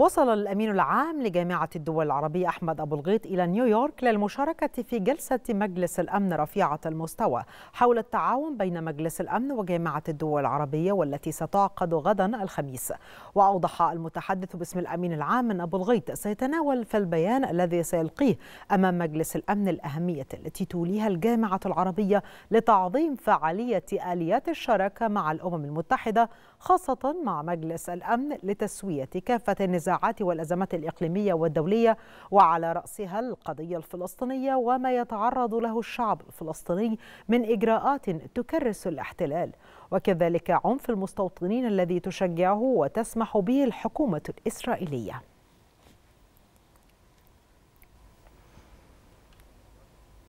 وصل الأمين العام لجامعة الدول العربية أحمد أبو الغيط إلى نيويورك للمشاركة في جلسة مجلس الأمن رفيعة المستوى حول التعاون بين مجلس الأمن وجامعة الدول العربية والتي ستعقد غدا الخميس وأوضح المتحدث باسم الأمين العام من أبو الغيط سيتناول في البيان الذي سيلقيه أمام مجلس الأمن الأهمية التي توليها الجامعة العربية لتعظيم فعالية آليات الشراكة مع الأمم المتحدة خاصة مع مجلس الأمن لتسوية كافة النزاعات النزاعات والأزمات الإقليمية والدولية وعلى رأسها القضية الفلسطينية وما يتعرض له الشعب الفلسطيني من إجراءات تكرس الاحتلال وكذلك عنف المستوطنين الذي تشجعه وتسمح به الحكومة الإسرائيلية